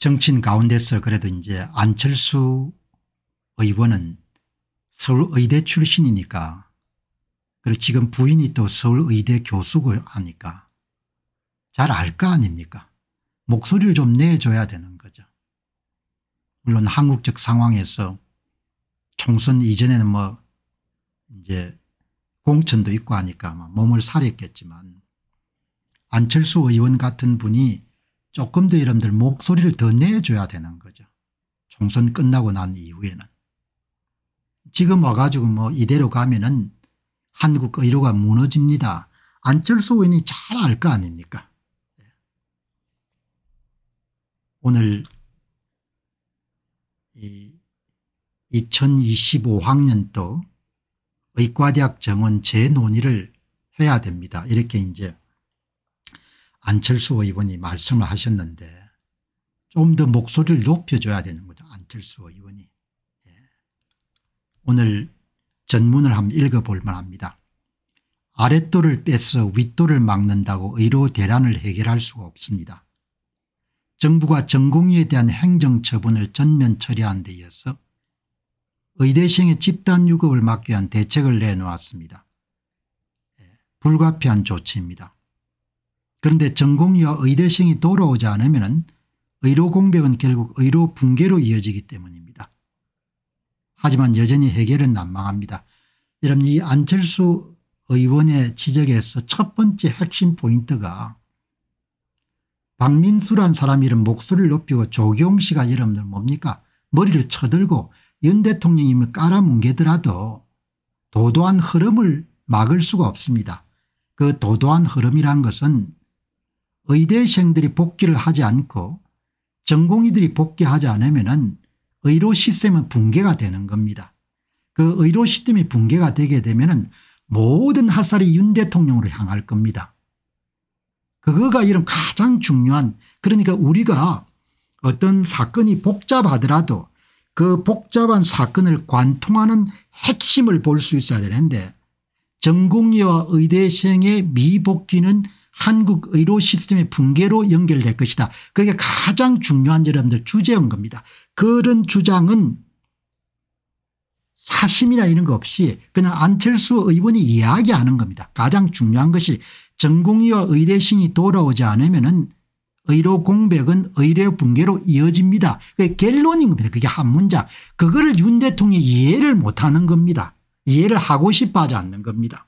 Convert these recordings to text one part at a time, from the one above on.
정치인 가운데서 그래도 이제 안철수 의원은 서울의대 출신이니까 그리고 지금 부인이 또 서울의대 교수고 하니까 잘 알 거 아닙니까 목소리를 좀 내줘야 되는 거죠. 물론 한국적 상황에서 총선 이전에는 뭐 이제 공천도 있고 하니까 뭐 몸을 사했겠지만 안철수 의원 같은 분이 조금 더 여러분들 목소리를 더 내줘야 되는 거죠. 총선 끝나고 난 이후에는. 지금 와가지고 뭐 이대로 가면은 한국 의료가 무너집니다. 안철수 의원이 잘 알 거 아닙니까? 예. 오늘 이 2025학년도 의과대학 정원 재논의를 해야 됩니다. 이렇게 이제 안철수 의원이 말씀을 하셨는데 좀 더 목소리를 높여줘야 되는 거죠. 안철수 의원이. 예. 오늘 전문을 한번 읽어볼 만합니다. 아랫도를 뺏어 윗도를 막는다고 의료 대란을 해결할 수가 없습니다. 정부가 전공의에 대한 행정처분을 전면 처리한 데 이어서 의대생의 집단 유급을 막기 위한 대책을 내놓았습니다. 예. 불가피한 조치입니다. 그런데 전공의와 의대생이 돌아오지 않으면 의료 공백은 결국 의료 붕괴로 이어지기 때문입니다. 하지만 여전히 해결은 난망합니다. 여러분 이 안철수 의원의 지적에서 첫 번째 핵심 포인트가 박민수란 사람 이름 목소리를 높이고 조경 씨가 여러분들 뭡니까 머리를 쳐들고 윤 대통령님을 깔아뭉개더라도 도도한 흐름을 막을 수가 없습니다. 그 도도한 흐름이란 것은 의대생들이 복귀를 하지 않고 전공의들이 복귀하지 않으면 의료 시스템은 붕괴가 되는 겁니다. 그 의료 시스템이 붕괴가 되게 되면 모든 하살이윤 대통령으로 향할 겁니다. 그거가 이런 가장 중요한 그러니까 우리가 어떤 사건이 복잡하더라도 그 복잡한 사건을 관통하는 핵심을 볼 수 있어야 되는데 전공의와 의대생의 미복귀는 한국 의료 시스템의 붕괴로 연결될 것이다. 그게 가장 중요한 여러분들 주제인 겁니다. 그런 주장은 사심이나 이런 거 없이 그냥 안철수 의원이 이야기하는 겁니다. 가장 중요한 것이 전공의와 의대신이 돌아오지 않으면 의료 공백은 의료 붕괴로 이어집니다. 그게 결론인 겁니다. 그게 한 문장. 그거를 윤 대통령이 이해를 못하는 겁니다. 이해를 하고 싶어 하지 않는 겁니다.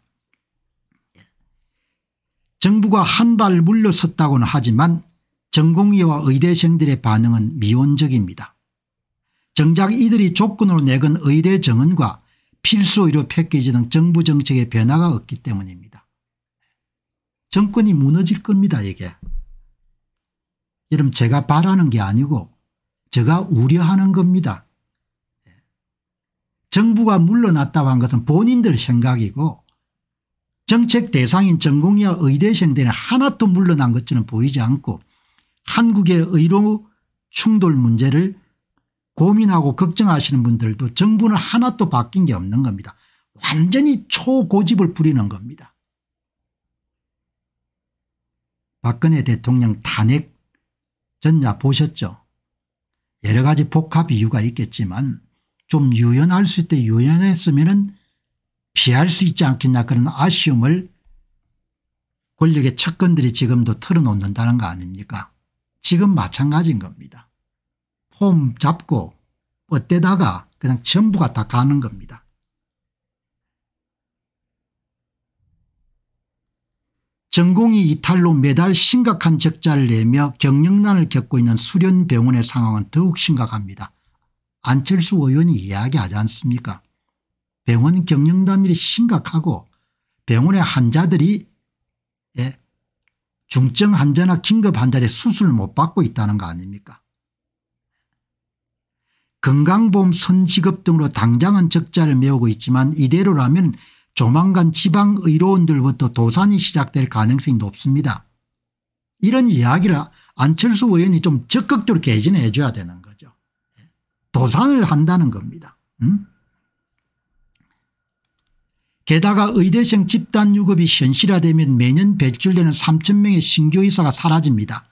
정부가 한 발 물러섰다고는 하지만 전공의와 의대생들의 반응은 미온적입니다. 정작 이들이 조건으로 내건 의대 정원과 필수 의료 패키지 등 정부 정책의 변화가 없기 때문입니다. 정권이 무너질 겁니다 이게. 여러분 제가 바라는 게 아니고 제가 우려하는 겁니다. 예. 정부가 물러났다고 한 것은 본인들 생각이고 정책 대상인 전공의와 의대생들은 하나도 물러난 것처럼 보이지 않고 한국의 의료 충돌 문제를 고민하고 걱정하시는 분들도 정부는 하나도 바뀐 게 없는 겁니다. 완전히 초고집을 부리는 겁니다. 박근혜 대통령 탄핵 전자 보셨죠? 여러 가지 복합 이유가 있겠지만 좀 유연할 수 있을 유연했으면 은 피할 수 있지 않겠냐 그런 아쉬움을 권력의 척건들이 지금도 털어놓는다는 거 아닙니까 지금 마찬가지인 겁니다. 폼 잡고 어때다가 그냥 전부가 다 가는 겁니다. 전공이 이탈로 매달 심각한 적자를 내며 경영난을 겪고 있는 수련병원의 상황은 더욱 심각합니다. 안철수 의원이 이야기하지 않습니까 병원 경영단 일이 심각하고 병원의 환자들이 예, 중증 환자나 긴급 환자의 수술을 못 받고 있다는 거 아닙니까 건강보험 선지급 등으로 당장은 적자를 메우고 있지만 이대로라면 조만간 지방의료원들부터 도산이 시작될 가능성이 높습니다. 이런 이야기를 안철수 의원이 좀 적극적으로 개진해 줘야 되는 거죠. 예, 도산을 한다는 겁니다. 응? 음? 게다가 의대생 집단 유급이 현실화되면 매년 배출되는 3천명의 신규 의사가 사라집니다.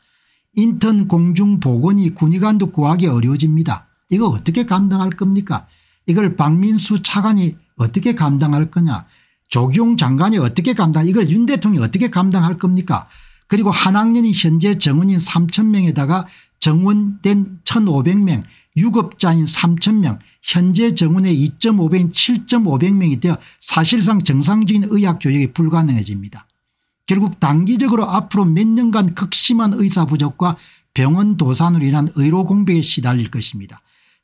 인턴 공중보건이 군의관도 구하기 어려워집니다. 이거 어떻게 감당할 겁니까 이걸 박민수 차관이 어떻게 감당할 거냐 조경 장관이 어떻게 감당 이걸 윤 대통령이 어떻게 감당할 겁니까 그리고 한 학년이 현재 정원인 3천명에다가 정원된 1500명 유급자인 3천명 현재 정원의 2.5배인 7,500명이 되어 사실상 정상적인 의학교육이 불가능해집니다. 결국 단기적으로 앞으로 몇 년간 극심한 의사 부족과 병원 도산으로 인한 의료 공백에 시달릴 것입니다.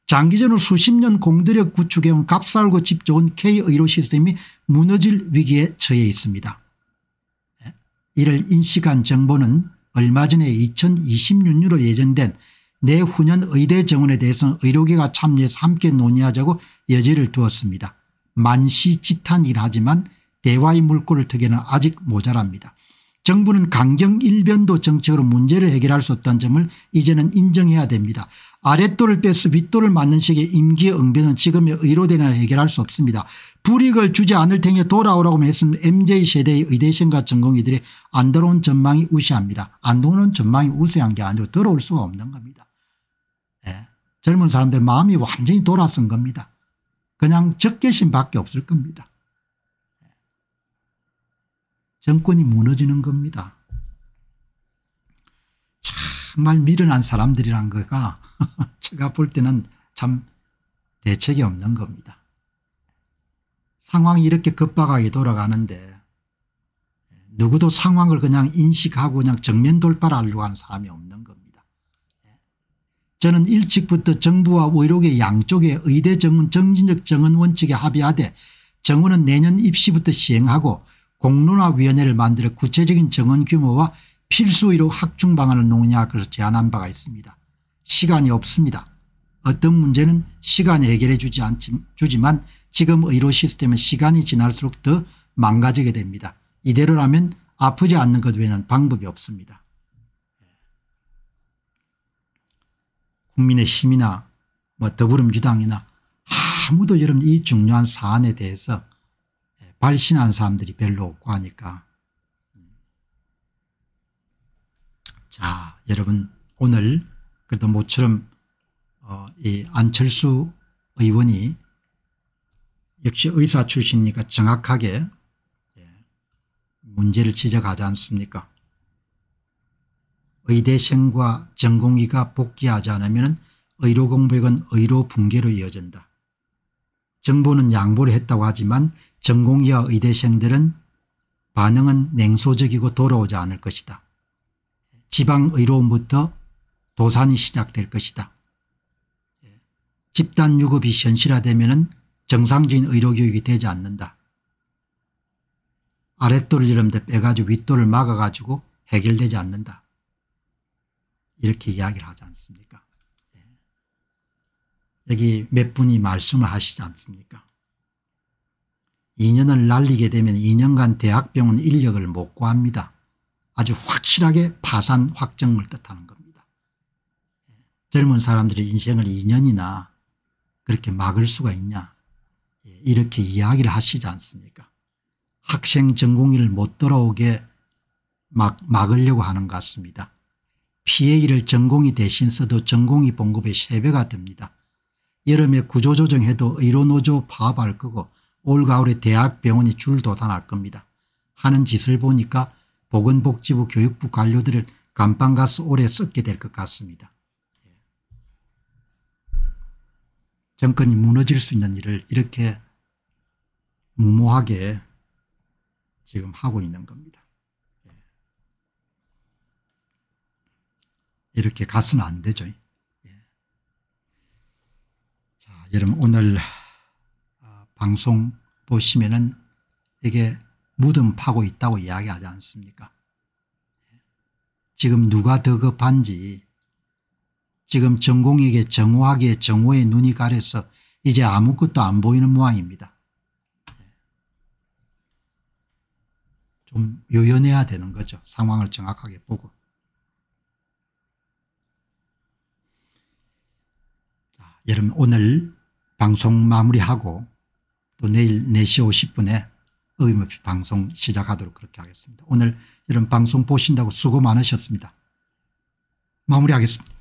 장기전으로 수십 년 공들여 구축해온 값싸고 집좋은 K의료 시스템이 무너질 위기에 처해 있습니다. 예? 이를 인식한 정부는 얼마 전에 2 0 2 0년으로 예정된 내후년 의대 정원에 대해서는 의료계가 참여해서 함께 논의하자고 여지를 두었습니다. 만시지탄이긴 하지만 대화의 물꼬를 트기에는 아직 모자랍니다. 정부는 강경 일변도 정책으로 문제를 해결할 수 없다는 점을 이제는 인정해야 됩니다. 아랫돌을 빼서 윗돌을 맞는 식의 임기응변은 지금의 의료대나 해결할 수 없습니다. 불익을 주지 않을 테니 돌아오라고 했으 MZ세대의 의대생과 전공의들이 안 들어온 전망이 우세합니다. 안 들어오는 전망이 우세한 게 아니고 들어올 수가 없는 겁니다. 네. 젊은 사람들 마음이 완전히 돌아선 겁니다. 그냥 적개심밖에 없을 겁니다. 예, 정권이 무너지는 겁니다. 정말 미련한 사람들이란 거가 제가 볼 때는 참 대책이 없는 겁니다. 상황이 이렇게 급박하게 돌아가는데 누구도 상황을 그냥 인식하고 그냥 정면 돌파하려고 하는 사람이 없는 겁니다. 저는 일찍부터 정부와 의료계 양쪽의 의대 정원 정신적 정원 원칙에 합의하되 정원은 내년 입시부터 시행하고 공론화위원회를 만들어 구체적인 정원 규모와 필수 의로 확충 방안을 논의할 그렇지 않은 바가 있습니다. 시간이 없습니다. 어떤 문제는 시간이 해결해 주지 않지, 주지만 지금 의료 시스템은 시간이 지날수록 더 망가지게 됩니다. 이대로라면 아프지 않는 것 외에는 방법이 없습니다. 국민의힘이나 뭐 더불어민주당이나 아무도 여러분 이 중요한 사안에 대해서 발신한 사람들이 별로 없고 하니까 자, 여러분 오늘 그래도 모처럼 어, 이 안철수 의원이 역시 의사 출신이니까 정확하게 예, 문제를 지적하지 않습니까 의대생과 전공의가 복귀하지 않으면 의료 공백은 의료 붕괴로 이어진다. 정부는 양보를 했다고 하지만 전공의와 의대생들은 반응은 냉소적이고 돌아오지 않을 것이다. 지방의료원부터 도산이 시작될 것이다. 예. 집단 유급이 현실화되면 정상적인 의료교육이 되지 않는다. 아랫돌을 이런데 빼가지고 윗돌을 막아가지고 해결되지 않는다. 이렇게 이야기를 하지 않습니까 예. 여기 몇 분이 말씀을 하시지 않습니까 2년을 날리게 되면 2년간 대학병원 인력을 못 구합니다. 아주 확실하게 파산 확정을 뜻하는 겁니다. 젊은 사람들의 인생을 2년이나 그렇게 막을 수가 있냐 예, 이렇게 이야기를 하시지 않습니까 학생 전공의를 못 돌아오게 막, 막으려고 하는 것 같습니다. PA를 전공이 대신 써도 전공이 봉급의 3배가 됩니다. 여름에 구조조정해도 의료노조 파업할 거고 올가을에 대학병원이 줄도산할 겁니다. 하는 짓을 보니까 보건복지부 교육부 관료들을 감방 가서 오래 썩게 될 것 같습니다. 예. 정권이 무너질 수 있는 일을 이렇게 무모하게 지금 하고 있는 겁니다. 예. 이렇게 가서는 안 되죠. 예. 자, 여러분 오늘 아, 방송 보시면은 이게 무덤 파고 있다고 이야기하지 않습니까 지금 누가 더 급한지 지금 전공에게 정오하기 정오의 눈이 가려서 이제 아무것도 안 보이는 모양입니다. 좀 요연해야 되는 거죠. 상황을 정확하게 보고. 여러분 오늘 방송 마무리하고 또 내일 4시 50분에 의미없이 방송 시작하도록 그렇게 하겠습니다. 오늘 이런 방송 보신다고 수고 많으셨습니다. 마무리하겠습니다.